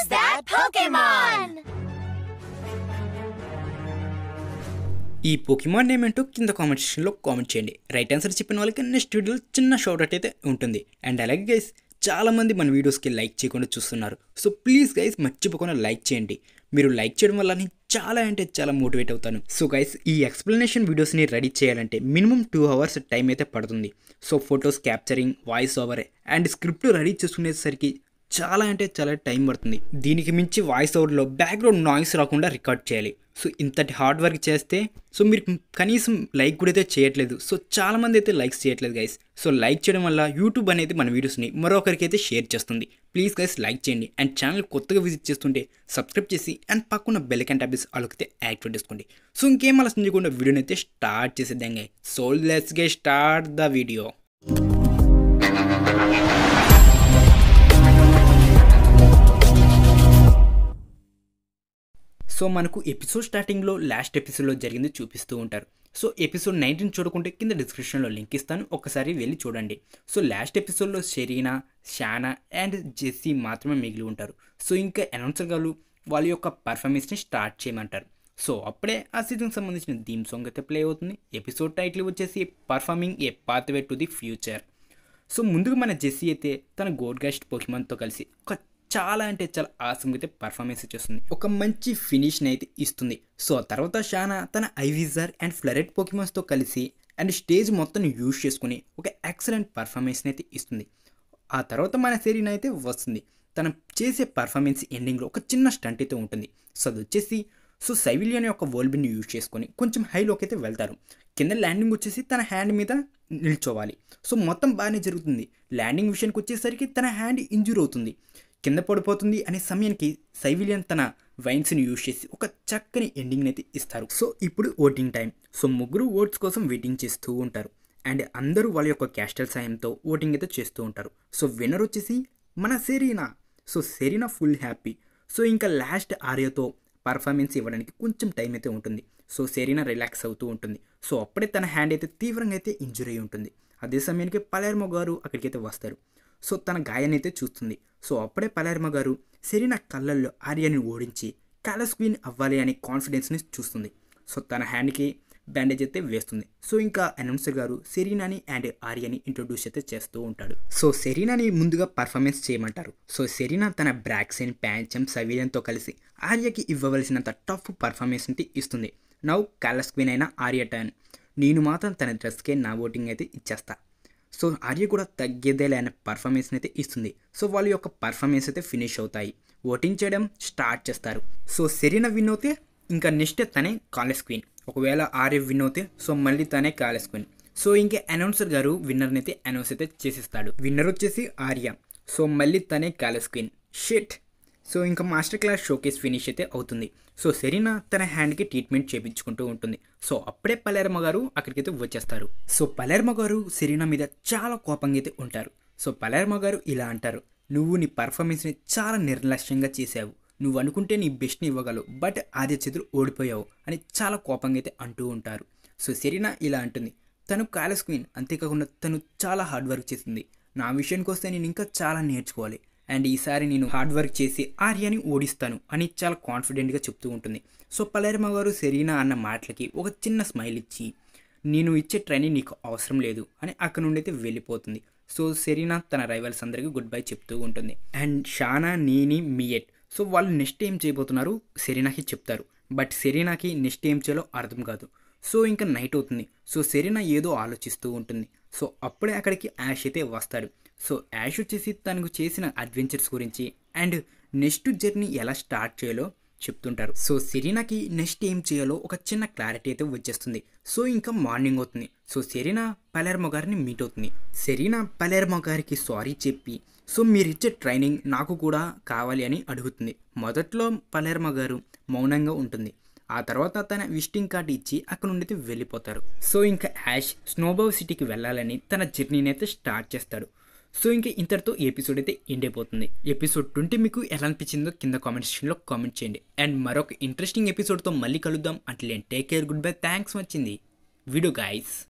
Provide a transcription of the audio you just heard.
Who's That Pokemon? ఈ Pokemon name ఏంటో కింద కామెంట్ సెక్షన్లో కామెంట్ చేయండి రైట్ ఆన్సర్ చెప్పిన వాళ్ళకి నెక్స్ట్ వీడియోలో చిన్న షార్ట్ అట్ అయితే ఉంటుంది అండ్ అలాగే గైస్ చాలామంది మన వీడియోస్కి లైక్ చేయకుండా చూస్తున్నారు సో ప్లీజ్ గైస్ మర్చిపోకుండా లైక్ చేయండి మీరు లైక్ చేయడం వల్ల నేను చాలా అంటే చాలా మోటివేట్ అవుతాను సో గైస్ ఈ ఎక్స్ప్లెనేషన్ వీడియోస్ని రెడీ చేయాలంటే మినిమం టూ అవర్స్ టైం అయితే పడుతుంది so photos capturing voice over and script ready చేసుకునేసరికి చాలా అంటే చాలా టైం పడుతుంది దీనికి మించి వాయిస్ ఓవర్లో బ్యాక్గ్రౌండ్ నాయిస్ రాకుండా రికార్డ్ చేయాలి సో ఇంతటి హార్డ్ వర్క్ చేస్తే సో మీరు కనీసం లైక్ కూడా అయితే చేయట్లేదు సో చాలామంది అయితే లైక్స్ చేయట్లేదు గైస్ సో లైక్ చేయడం వల్ల యూట్యూబ్ అనేది మన వీడియోస్ని మరొకరికి అయితే షేర్ చేస్తుంది ప్లీజ్ గైస్ లైక్ చేయండి అండ్ ఛానల్ కొత్తగా విజిట్ చేస్తుంటే సబ్స్క్రైబ్ చేసి అండ్ పక్కన బెల్కన్ ట్యాబ్స్ వాళ్ళకైతే యాక్టివేట్ చేసుకోండి సో ఇంకేం అలా చేయకుండా వీడియోని అయితే స్టార్ట్ చేసేద్దాం guy so let's guy start the video so మనకు ఎపిసోడ్ స్టార్టింగ్లో లాస్ట్ ఎపిసోడ్లో జరిగింది చూపిస్తూ ఉంటారు సో ఎపిసోడ్ నైన్టీన్ చూడకుంటే కింద డిస్క్రిప్షన్లో లింక్ ఇస్తాను ఒకసారి వెళ్ళి చూడండి సో లాస్ట్ ఎపిసోడ్లో షెరీనా షానా అండ్ జెస్సీ మాత్రమే మిగిలి ఉంటారు సో ఇంకా అనౌన్సర్ గారు వాళ్ళ యొక్క పర్ఫార్మెన్స్ని స్టార్ట్ చేయమంటారు సో అప్పుడే ఆ సీజన్కి సంబంధించిన థీమ్ సాంగ్ అయితే ప్లే అవుతుంది ఎపిసోడ్ టైటిల్ వచ్చేసి performing a pathway to the future so ముందుగా మన జెస్సీ అయితే తన గోడ్ గెస్ట్ పొకిమాన్తో కలిసి ఒక చాలా అంటే చాలా ఆసంగా అయితే పర్ఫార్మెన్స్ ఇచ్చేస్తుంది ఒక మంచి ఫినిష్ని అయితే ఇస్తుంది సో తర్వాత షానా తన ఐవిజార్ అండ్ ఫ్లరెట్ పోకిమాన్స్తో కలిసి అండ్ స్టేజ్ మొత్తం యూజ్ చేసుకుని ఒక ఎక్సలెంట్ పర్ఫార్మెన్స్ని అయితే ఇస్తుంది ఆ తర్వాత మన సెరీన్ అయితే వస్తుంది తన చేసే పర్ఫార్మెన్స్ ఎండింగ్లో ఒక చిన్న స్టంట్ అయితే ఉంటుంది సో అది వచ్చేసి సో సైవిలియన్ యొక్క వోల్బిన్ యూజ్ చేసుకొని కొంచెం హైలోకి అయితే వెళ్తారు కింద ల్యాండింగ్ వచ్చేసి తన హ్యాండ్ మీద నిల్చోవాలి సో మొత్తం బాగానే జరుగుతుంది ల్యాండింగ్ విషయానికి వచ్చేసరికి తన హ్యాండ్ ఇంజూర్ అవుతుంది కింద పడిపోతుంది అనే సమయానికి సైవిలియన్ తన వైన్స్ని యూజ్ చేసి ఒక చక్కని ఎండింగ్ అయితే ఇస్తారు సో ఇప్పుడు ఓటింగ్ టైం సో ముగ్గురు ఓట్స్ కోసం వెయిటింగ్ చేస్తూ ఉంటారు అండ్ అందరూ వాళ్ళ యొక్క క్యాస్టల్ సాయంతో ఓటింగ్ అయితే చేస్తూ ఉంటారు సో విన్నర్ వచ్చేసి మన Serena so Serena full happy so ఇంకా లాస్ట్ ఆర్యతో పర్ఫార్మెన్స్ ఇవ్వడానికి కొంచెం టైం అయితే ఉంటుంది సో సెరీనా రిలాక్స్ అవుతూ ఉంటుంది సో అప్పుడే తన హ్యాండ్ అయితే తీవ్రంగా అయితే ఇంజురీ ఉంటుంది అదే సమయానికి పలేర్మో గారు అక్కడికైతే వస్తారు సో తన గాయాన్ని అయితే చూస్తుంది సో అప్పుడే పలేర్మ గారు సెరీనా కళ్ళల్లో ఆర్యాని ఓడించి కలర్స్ క్వీన్ అవ్వాలి అనే కాన్ఫిడెన్స్ని చూస్తుంది సో తన హ్యాండ్కి బ్యాండేజ్ అయితే వేస్తుంది సో ఇంకా అనౌన్సర్ గారు సెరీనాని అండ్ ఆర్యాని ఇంట్రొడ్యూస్ అయితే చేస్తూ ఉంటాడు సో సెరీనాని ముందుగా పర్ఫార్మెన్స్ చేయమంటారు సో సెరీనా తన బ్రాక్సిన్ ప్యాంచం సవీలియన్తో కలిసి ఆర్యకి ఇవ్వవలసినంత టఫ్ పర్ఫార్మెన్స్ అయితే ఇస్తుంది నౌ కాలస్ క్వీన్ అయిన ఆర్య టర్న్ నేను మాత్రం తన డ్రెస్కే నా ఓటింగ్ అయితే ఇచ్చేస్తాను సో ఆర్య కూడా తగ్గేదే లేని పర్ఫార్మెన్స్ని అయితే ఇస్తుంది సో వాళ్ళ యొక్క పర్ఫార్మెన్స్ అయితే ఫినిష్ అవుతాయి ఓటింగ్ చేయడం స్టార్ట్ చేస్తారు సో సెరీనా విన్ అవుతే ఇంకా నెక్స్ట్ తనే కాలేజ్ క్వీన్ ఒకవేళ ఆర్య విన్ అవుతే సో మళ్ళీ తనే కాలేజ్ క్వీన్ సో ఇంకా అనౌన్సర్ గారు విన్నర్ని అయితే అనౌన్స్ అయితే చేసేస్తాడు విన్నర్ వచ్చేసి ఆర్య సో మళ్ళీ తనే కాలేజ్ క్వీన్ షిట్ సో ఇంకా మాస్టర్ క్లాస్ షోకేస్ ఫినిష్ అయితే అవుతుంది సో సెరీనా తన హ్యాండ్కి ట్రీట్మెంట్ చేయించుకుంటూ ఉంటుంది సో అప్పుడే పలేరమ్మ గారు అక్కడికైతే వచ్చేస్తారు సో పలేరమ్మ గారు సెరీనా మీద చాలా కోపంగా అయితే ఉంటారు సో పలేరమ్మ గారు ఇలా అంటారు నువ్వు నీ పర్ఫార్మెన్స్ని చాలా నిర్లక్ష్యంగా చేశావు నువ్వు అనుకుంటే నీ బెస్ట్ని ఇవ్వగలవు బట్ ఆది చేతులు ఓడిపోయావు అని చాలా కోపంగా అయితే అంటూ ఉంటారు సో సెరీనా ఇలా అంటుంది తను కాలస్ క్వీన్ అంతేకాకుండా తను చాలా హార్డ్ వర్క్ చేస్తుంది నా విషయానికి వస్తే నేను ఇంకా చాలా నేర్చుకోవాలి అండ్ ఈసారి నేను హార్డ్ వర్క్ చేసి ఆర్యాని ఓడిస్తాను అని చాలా కాన్ఫిడెంట్గా చెప్తూ ఉంటుంది సో పలేరమ్మ గారు సెరీనా అన్న మాటలకి ఒక చిన్న స్మైల్ ఇచ్చి నేను ఇచ్చే ట్రైనింగ్ నీకు అవసరం లేదు అని అక్కడ నుండి అయితే వెళ్ళిపోతుంది సో సెరీనా తన రైవల్స్ అందరికీ గుడ్ బై చెప్తూ ఉంటుంది అండ్ షానా నేని మియట్ సో వాళ్ళు నెక్స్ట్ ఏం చేయబోతున్నారు సెరీనాకి చెప్తారు బట్ సెరీనాకి నెక్స్ట్ ఏం చేయాలో అర్థం కాదు సో ఇంకా నైట్ అవుతుంది సో సెరీనా ఏదో ఆలోచిస్తూ ఉంటుంది సో అప్పుడే అక్కడికి యాష్ అయితే వస్తాడు సో యాష్ వచ్చేసి తనకు చేసిన అడ్వెంచర్స్ గురించి అండ్ నెక్స్ట్ జర్నీ ఎలా స్టార్ట్ చేయాలో చెప్తుంటారు సో సెరీనాకి నెక్స్ట్ ఏం చేయాలో ఒక చిన్న క్లారిటీ అయితే వచ్చేస్తుంది సో ఇంకా మార్నింగ్ అవుతుంది సో సెరీనా పలేర్మో గారిని మీట్ అవుతుంది సెరీనా పలేర్మో గారికి సారీ చెప్పి సో మీరిచ్చే ట్రైనింగ్ నాకు కూడా కావాలి అని అడుగుతుంది మొదట్లో పలేర్మో గారు మౌనంగా ఉంటుంది ఆ తర్వాత తన విజిటింగ్ కార్డు ఇచ్చి అక్కడ నుండి వెళ్ళిపోతారు సో ఇంకా యాష్ స్నోబౌ సిటీకి వెళ్ళాలని తన జర్నీని అయితే స్టార్ట్ చేస్తాడు సో ఇంకా ఇంతటితో ఎపిసోడ్ అయితే ఎండ్ అయిపోతుంది ఎపిసోడ్ ట్వంటీ మీకు ఎలా అనిపించిందో కింద కామెంట్ సెక్షన్లో కామెంట్ చేయండి అండ్ మరొక ఇంట్రెస్టింగ్ ఎపిసోడ్తో మళ్ళీ కలుద్దాం అంటే take care good bye thanks వచ్చింది వీడియో గాయస్